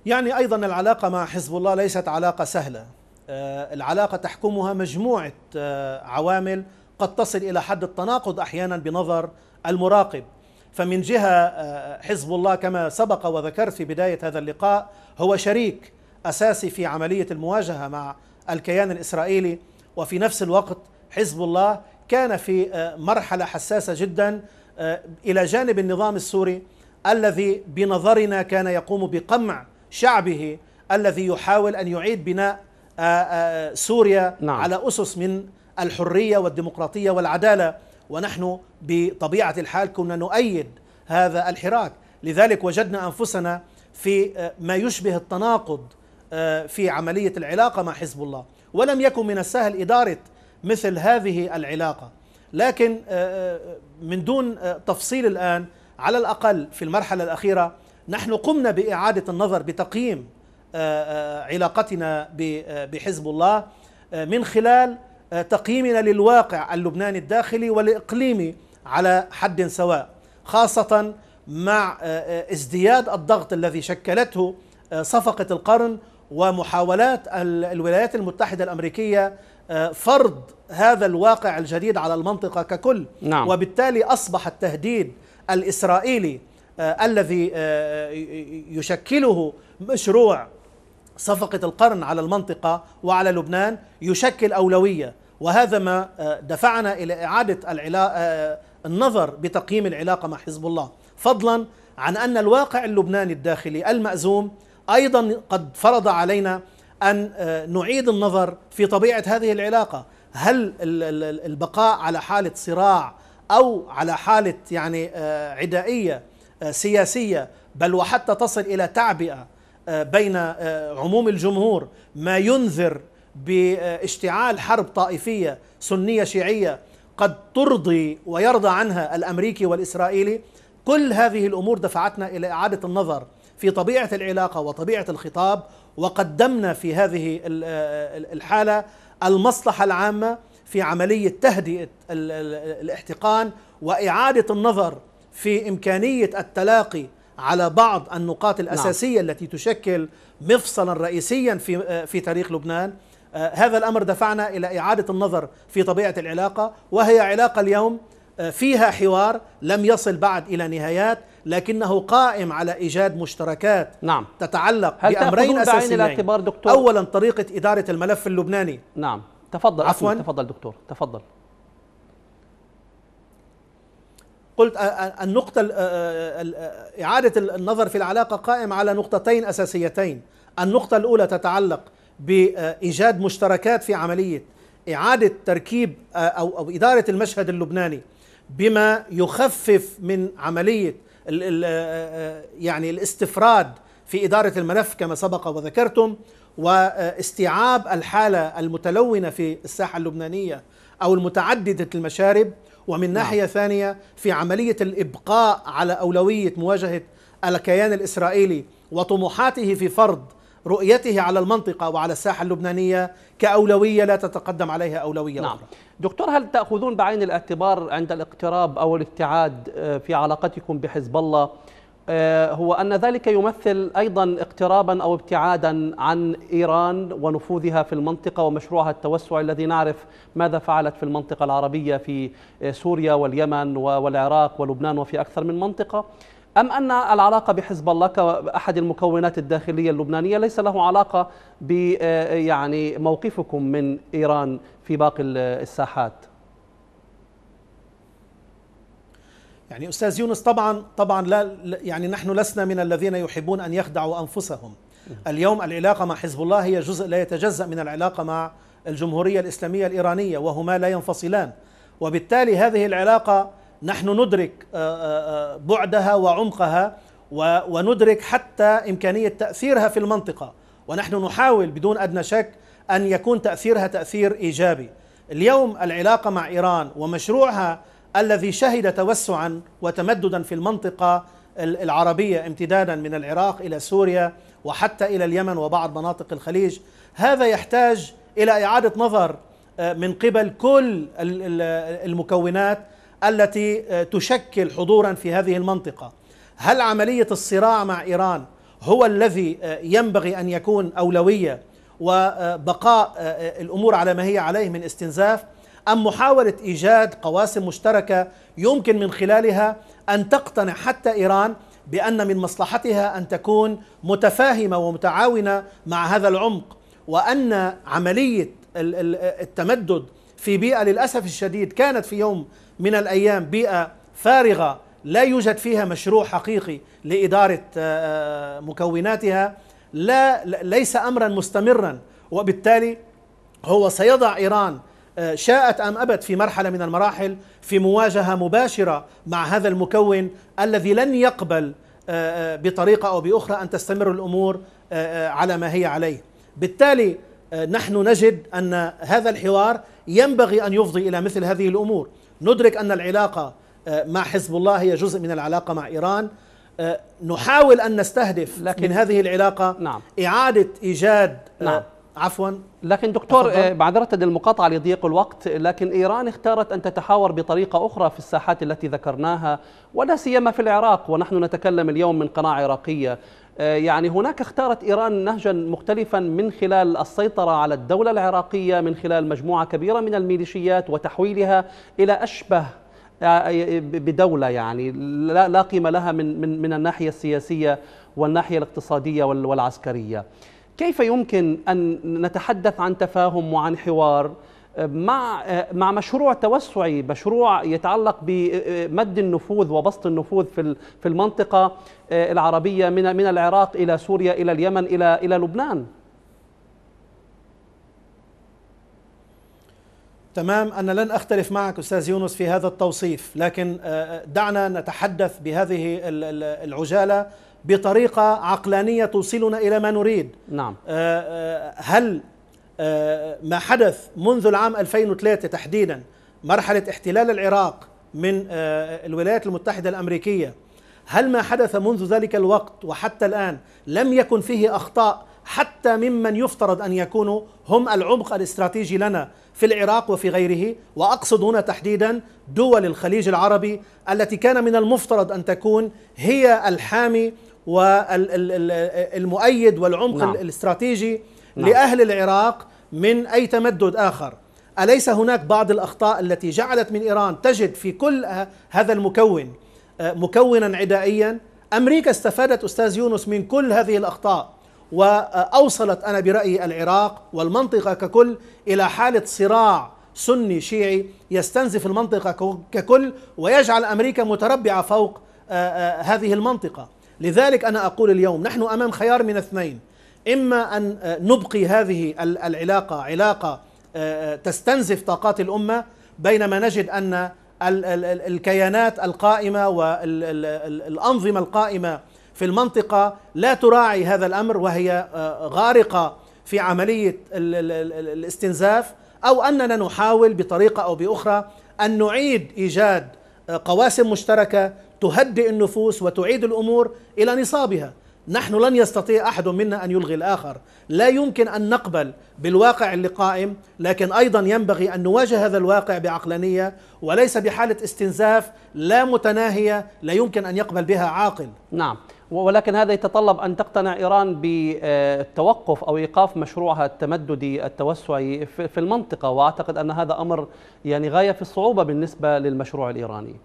يعني أيضا العلاقة مع حزب الله ليست علاقة سهلة العلاقة تحكمها مجموعة عوامل قد تصل الى حد التناقض احيانا بنظر المراقب فمن جهه آه، حزب الله كما سبق وذكرت في بدايه هذا اللقاء هو شريك اساسي في عمليه المواجهه مع الكيان الاسرائيلي وفي نفس الوقت حزب الله كان في آه، مرحله حساسه جدا آه، الى جانب النظام السوري الذي بنظرنا كان يقوم بقمع شعبه الذي يحاول ان يعيد بناء سوريا نعم. على اسس من الحريه والديمقراطيه والعداله ونحن بطبيعه الحال كنا نؤيد هذا الحراك لذلك وجدنا انفسنا في آه، ما يشبه التناقض آه، في عمليه العلاقه مع حزب الله ولم يكن من السهل اداره مثل هذه العلاقه لكن آه، من دون تفصيل الان على الاقل في المرحله الاخيره نحن قمنا باعاده النظر بتقييم علاقتنا بحزب الله من خلال آه، تقييمنا للواقع اللبناني الداخلي والإقليمي على حد سواء خاصة مع آه، آه، ازدياد الضغط الذي شكلته صفقة القرن ومحاولات الولايات المتحدة الأمريكية فرض هذا الواقع الجديد على المنطقة ككل نعم. وبالتالي أصبح التهديد الإسرائيلي الذي يشكله مشروع صفقة القرن على المنطقة وعلى لبنان يشكل أولوية وهذا ما آه، دفعنا إلى إعادة آه، النظر بتقييم العلاقة مع حزب الله فضلا عن أن الواقع اللبناني الداخلي المأزوم أيضا قد فرض علينا أن آه، نعيد النظر في طبيعة هذه العلاقة هل البقاء على حالة صراع أو على حالة يعني عدائية سياسية بل وحتى تصل إلى تعبئة بين آه، عموم الجمهور ما ينذر باشتعال حرب طائفيه سنيه شيعيه قد ترضي ويرضى عنها الامريكي والاسرائيلي كل هذه الامور دفعتنا الى اعاده النظر في طبيعه العلاقه وطبيعه الخطاب وقدمنا في هذه آه، الحاله المصلحه العامه في عمليه تهدئه الاحتقان واعاده النظر في امكانيه التلاقي على بعض النقاط نعم. الأساسية نعم. التي تشكل مفصلا رئيسيا في آه، في تاريخ لبنان آه، هذا الأمر دفعنا إلى إعادة النظر في طبيعة العلاقة وهي علاقة اليوم آه، فيها حوار لم يصل بعد إلى نهايات لكنه قائم على إيجاد مشتركات نعم. تتعلق هل بأمرين أساسيين الاعتبار دكتور؟ أولا طريقة إدارة الملف اللبناني نعم تفضل عفوا تفضل دكتور تفضل قلت النقطة إعادة النظر في العلاقة قائم على نقطتين أساسيتين النقطة الأولى تتعلق بإيجاد مشتركات في عملية إعادة تركيب أو أو إدارة المشهد اللبناني بما يخفف من عملية يعني الاستفراد في إدارة الملف كما سبق وذكرتم واستيعاب الحالة المتلونة في الساحة اللبنانية أو المتعددة المشارب ومن نعم. ناحية نعم. ثانية في عملية الإبقاء على أولوية مواجهة الكيان الإسرائيلي وطموحاته في فرض رؤيته على المنطقة وعلى الساحة اللبنانية كأولوية لا تتقدم عليها أولوية نعم. أخرى دكتور هل تأخذون بعين الاعتبار عند الاقتراب أو الابتعاد آه، في علاقتكم بحزب الله آه، هو أن ذلك يمثل أيضا اقترابا أو ابتعادا عن إيران ونفوذها في المنطقة ومشروعها التوسع الذي نعرف ماذا فعلت في المنطقة العربية في آه، سوريا واليمن والعراق ولبنان وفي أكثر من منطقة أم أن العلاقة بحزب الله كأحد المكونات الداخلية اللبنانية ليس له علاقة ب آه، يعني موقفكم من إيران في باقي الساحات؟ يعني أستاذ يونس طبعا طبعا لا يعني نحن لسنا من الذين يحبون أن يخدعوا أنفسهم اليوم العلاقة مع حزب الله هي جزء لا يتجزأ من العلاقة مع الجمهورية الإسلامية الإيرانية وهما لا ينفصلان وبالتالي هذه العلاقة نحن ندرك آه، آه، آه، بعدها وعمقها وندرك حتى إمكانية تأثيرها في المنطقة ونحن نحاول بدون أدنى شك أن يكون تأثيرها تأثير إيجابي اليوم العلاقة مع إيران ومشروعها الذي شهد توسعا وتمددا في المنطقة العربية امتدادا من العراق إلى سوريا وحتى إلى اليمن وبعض مناطق الخليج هذا يحتاج إلى إعادة نظر آه، من قبل كل المكونات التي آه، تشكل حضورا في هذه المنطقة هل عملية الصراع مع إيران هو الذي آه، ينبغي أن يكون أولوية وبقاء الأمور على ما هي عليه من استنزاف أم محاولة إيجاد قواسم مشتركة يمكن من خلالها أن تقتنع حتى إيران بأن من مصلحتها أن تكون متفاهمة ومتعاونة مع هذا العمق وأن عملية التمدد في بيئة للأسف الشديد كانت في يوم من الأيام بيئة فارغة لا يوجد فيها مشروع حقيقي لإدارة آه، آه، مكوناتها لا ليس أمرا مستمرا وبالتالي هو سيضع إيران آه، شاءت ام ابت في مرحله من المراحل في مواجهه مباشره مع هذا المكون الذي لن يقبل آه، آه، بطريقه او باخرى ان تستمر الامور على ما هي عليه. بالتالي نحن نجد ان هذا الحوار ينبغي ان يفضي الى مثل هذه الامور، ندرك ان العلاقه مع حزب الله هي جزء من العلاقه مع ايران، نحاول ان نستهدف لكن من هذه العلاقه نعم. اعاده ايجاد نعم. عفوا لكن دكتور معذرة آه، المقاطعة لضيق الوقت لكن إيران اختارت أن تتحاور بطريقة أخرى في الساحات التي ذكرناها ولا سيما في العراق ونحن نتكلم اليوم من قناة عراقية آه، يعني هناك اختارت إيران نهجا مختلفا من خلال السيطرة على الدولة العراقية من خلال مجموعة كبيرة من الميليشيات وتحويلها إلى أشبه آه، بدولة يعني لا, لا قيمة لها من, من, من الناحية السياسية والناحية الاقتصادية والعسكرية كيف يمكن أن نتحدث عن تفاهم وعن حوار أه، مع أه، مع مشروع توسعي مشروع يتعلق بمد النفوذ وبسط النفوذ في في المنطقه أه، العربيه من من العراق الى سوريا الى اليمن الى الى لبنان تمام أنا لن أختلف معك أستاذ يونس في هذا التوصيف لكن دعنا نتحدث بهذه العجالة بطريقة عقلانية توصلنا إلى ما نريد نعم آه، آه، هل آه، ما حدث منذ العام 2003 تحديدا مرحلة احتلال العراق من الولايات المتحدة الأمريكية هل ما حدث منذ ذلك الوقت وحتى الآن لم يكن فيه أخطاء حتى ممن يفترض أن يكونوا هم العمق الاستراتيجي لنا في العراق وفي غيره وأقصد هنا تحديدا دول الخليج العربي التي كان من المفترض أن تكون هي الحامي والمؤيد والعمق نعم. الاستراتيجي نعم. لأهل العراق من أي تمدد آخر أليس هناك بعض الأخطاء التي جعلت من إيران تجد في كل هذا المكون آه، مكونا عدائيا أمريكا استفادت أستاذ يونس من كل هذه الأخطاء وأوصلت أنا برأيي العراق والمنطقة ككل إلى حالة صراع سني شيعي يستنزف المنطقة ككل ويجعل أمريكا متربعة فوق آه، آه، هذه المنطقة لذلك أنا أقول اليوم نحن أمام خيار من اثنين إما أن آه، نبقي هذه العلاقة علاقة آه، آه، تستنزف طاقات الأمة بينما نجد أن الكيانات القائمة والأنظمة القائمة في المنطقة لا تراعي هذا الأمر وهي غارقة في عملية الاستنزاف أو أننا نحاول بطريقة أو بأخرى أن نعيد إيجاد قواسم مشتركة تهدئ النفوس وتعيد الامور الى نصابها نحن لن يستطيع احد منا ان يلغي الاخر لا يمكن ان نقبل بالواقع اللي قائم لكن ايضا ينبغي ان نواجه هذا الواقع بعقلانيه وليس بحاله استنزاف لا متناهيه لا يمكن ان يقبل بها عاقل نعم ولكن هذا يتطلب ان تقتنع ايران بالتوقف آه، او ايقاف مشروعها التمددي التوسعي في المنطقه واعتقد ان هذا امر يعني غايه في الصعوبه بالنسبه للمشروع الايراني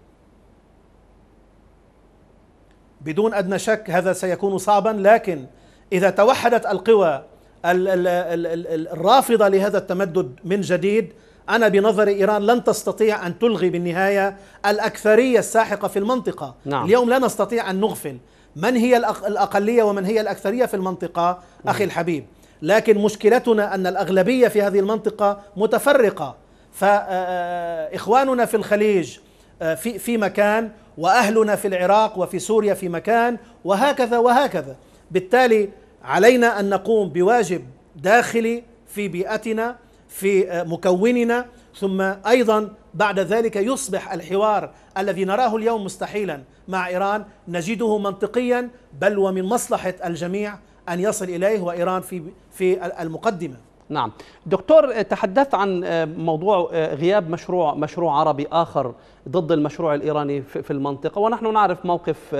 بدون أدنى شك هذا سيكون صعبا لكن إذا توحدت القوى الرافضة لهذا التمدد من جديد أنا بنظر إيران لن تستطيع أن تلغي بالنهاية الأكثرية الساحقة في المنطقة نعم. اليوم لا نستطيع أن نغفل من هي الأقلية ومن هي الأكثرية في المنطقة نعم. أخي الحبيب لكن مشكلتنا أن الأغلبية في هذه المنطقة متفرقة فإخواننا في الخليج آه، في في مكان واهلنا في العراق وفي سوريا في مكان وهكذا وهكذا بالتالي علينا ان نقوم بواجب داخلي في بيئتنا في مكوننا ثم ايضا بعد ذلك يصبح الحوار الذي نراه اليوم مستحيلا مع ايران نجده منطقيا بل ومن مصلحه الجميع ان يصل اليه وايران في في المقدمه نعم دكتور آه، تحدثت عن آه، موضوع آه، غياب مشروع مشروع عربي آخر ضد المشروع الإيراني في المنطقة ونحن نعرف موقف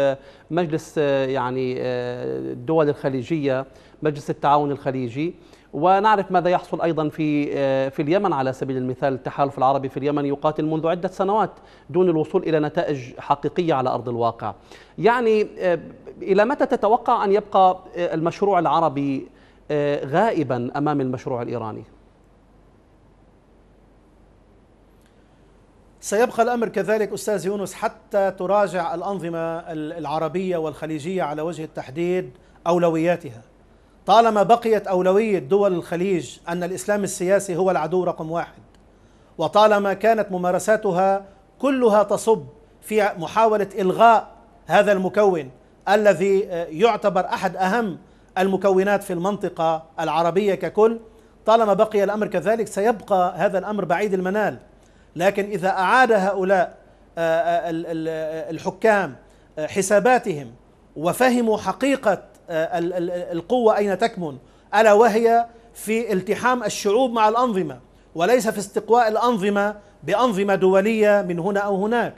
مجلس يعني الدول الخليجية مجلس التعاون الخليجي ونعرف ماذا يحصل ايضا في في اليمن على سبيل المثال التحالف العربي في اليمن يقاتل منذ عده سنوات دون الوصول الى نتائج حقيقيه على ارض الواقع. يعني الى متى تتوقع ان يبقى المشروع العربي آه، غائبا امام المشروع الايراني؟ سيبقى الامر كذلك استاذ يونس حتى تراجع الانظمه العربيه والخليجيه على وجه التحديد اولوياتها. طالما بقيت اولويه دول الخليج ان الاسلام السياسي هو العدو رقم واحد. وطالما كانت ممارساتها كلها تصب في محاوله الغاء هذا المكون الذي آه، يعتبر احد اهم المكونات في المنطقة العربية ككل طالما بقي الأمر كذلك سيبقى هذا الأمر بعيد المنال لكن إذا أعاد هؤلاء آه، آه، آه، الحكام حساباتهم وفهموا حقيقة القوة أين تكمن ألا وهي في التحام الشعوب مع الأنظمة وليس في استقواء الأنظمة بأنظمة دولية من هنا أو هناك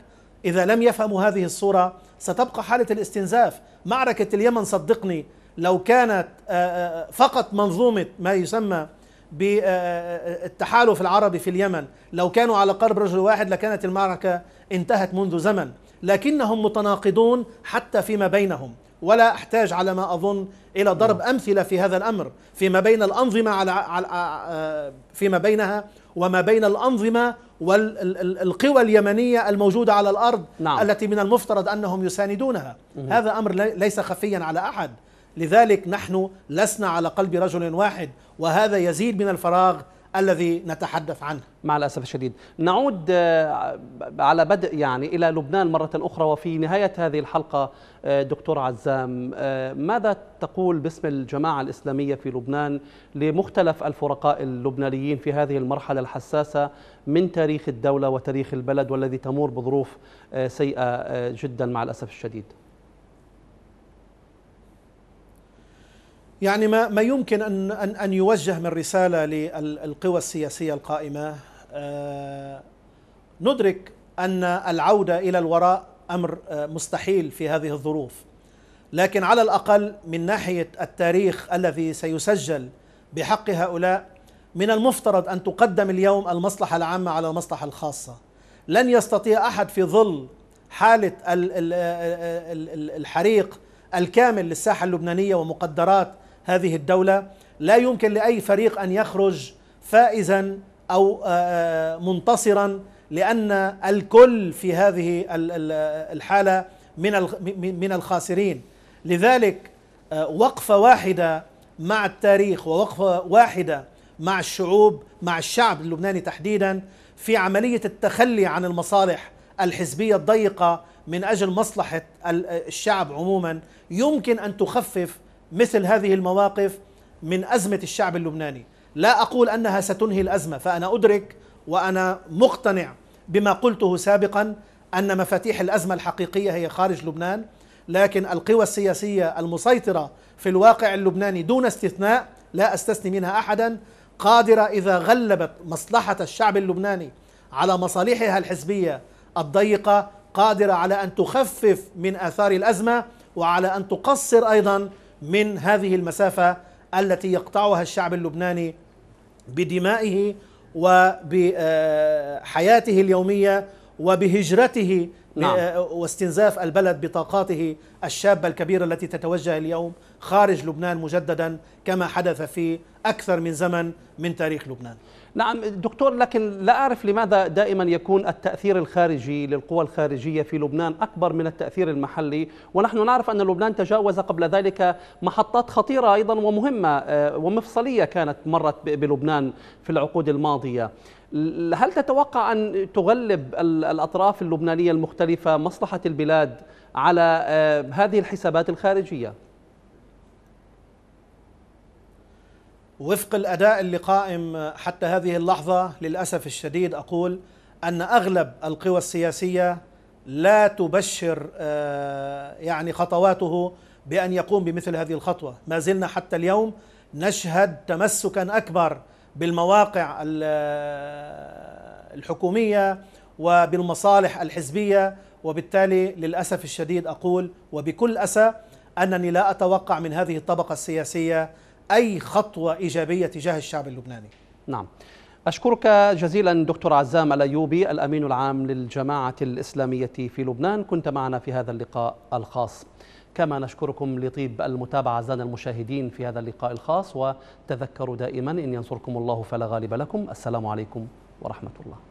إذا لم يفهموا هذه الصورة ستبقى حالة الاستنزاف معركة اليمن صدقني لو كانت آه، آه، آه، فقط منظومة ما يسمى بالتحالف العربي في اليمن لو كانوا على قرب رجل واحد لكانت المعركة انتهت منذ زمن لكنهم متناقضون حتى فيما بينهم ولا احتاج على ما اظن الى ضرب نعم. امثله في هذا الامر فيما بين الانظمه على فيما بينها وما بين الانظمه والقوى اليمنيه الموجوده على الارض نعم. التي من المفترض انهم يساندونها هذا امر ليس خفيا على احد لذلك نحن لسنا على قلب رجل واحد وهذا يزيد من الفراغ الذي نتحدث عنه مع الأسف الشديد نعود آه، على بدء يعني إلى لبنان مرة أخرى وفي نهاية هذه الحلقة آه، دكتور عزام آه، ماذا تقول باسم الجماعة الإسلامية في لبنان لمختلف الفرقاء اللبنانيين في هذه المرحلة الحساسة من تاريخ الدولة وتاريخ البلد والذي تمر بظروف سيئة جدا مع الأسف الشديد يعني ما ما يمكن ان ان ان يوجه من رساله للقوى السياسيه القائمه آه، ندرك ان العوده الى الوراء امر آه، مستحيل في هذه الظروف لكن على الاقل من ناحيه التاريخ الذي سيسجل بحق هؤلاء من المفترض ان تقدم اليوم المصلحه العامه على المصلحه الخاصه لن يستطيع احد في ظل حاله الحريق الكامل للساحه اللبنانيه ومقدرات هذه الدولة لا يمكن لأي فريق أن يخرج فائزا أو آه، آه، منتصرا لأن الكل في هذه الحالة من من الخاسرين لذلك آه، وقفة واحدة مع التاريخ ووقفة واحدة مع الشعوب مع الشعب اللبناني تحديدا في عملية التخلي عن المصالح الحزبية الضيقة من أجل مصلحة الشعب عموما يمكن أن تخفف مثل هذه المواقف من أزمة الشعب اللبناني لا أقول أنها ستنهي الأزمة فأنا أدرك وأنا مقتنع بما قلته سابقا أن مفاتيح الأزمة الحقيقية هي خارج لبنان لكن القوى السياسية المسيطرة في الواقع اللبناني دون استثناء لا أستثني منها أحدا قادرة إذا غلبت مصلحة الشعب اللبناني على مصالحها الحزبية الضيقة قادرة على أن تخفف من آثار الأزمة وعلى أن تقصر أيضا من هذه المسافه التي يقطعها الشعب اللبناني بدمائه وبحياته اليوميه وبهجرته نعم. واستنزاف البلد بطاقاته الشابة الكبيرة التي تتوجه اليوم خارج لبنان مجددا كما حدث في أكثر من زمن من تاريخ لبنان نعم دكتور لكن لا أعرف لماذا دائما يكون التأثير الخارجي للقوى الخارجية في لبنان أكبر من التأثير المحلي ونحن نعرف أن لبنان تجاوز قبل ذلك محطات خطيرة أيضا ومهمة آه، ومفصلية كانت مرت بلبنان في العقود الماضية هل تتوقع أن تغلب الأطراف اللبنانية المختلفة مصلحة البلاد على آه، هذه الحسابات الخارجية؟ وفق الأداء اللي قائم حتى هذه اللحظة للأسف الشديد أقول أن أغلب القوى السياسية لا تبشر آه، يعني خطواته بأن يقوم بمثل هذه الخطوة ما زلنا حتى اليوم نشهد تمسكا أكبر بالمواقع الحكوميه وبالمصالح الحزبيه وبالتالي للاسف الشديد اقول وبكل اسى انني لا اتوقع من هذه الطبقه السياسيه اي خطوه ايجابيه تجاه الشعب اللبناني. نعم. أشكرك جزيلا دكتور عزام الأيوبي الأمين العام للجماعة الإسلامية في لبنان كنت معنا في هذا اللقاء الخاص كما نشكركم لطيب المتابعة زان المشاهدين في هذا اللقاء الخاص وتذكروا دائما إن ينصركم الله فلا غالب لكم السلام عليكم ورحمة الله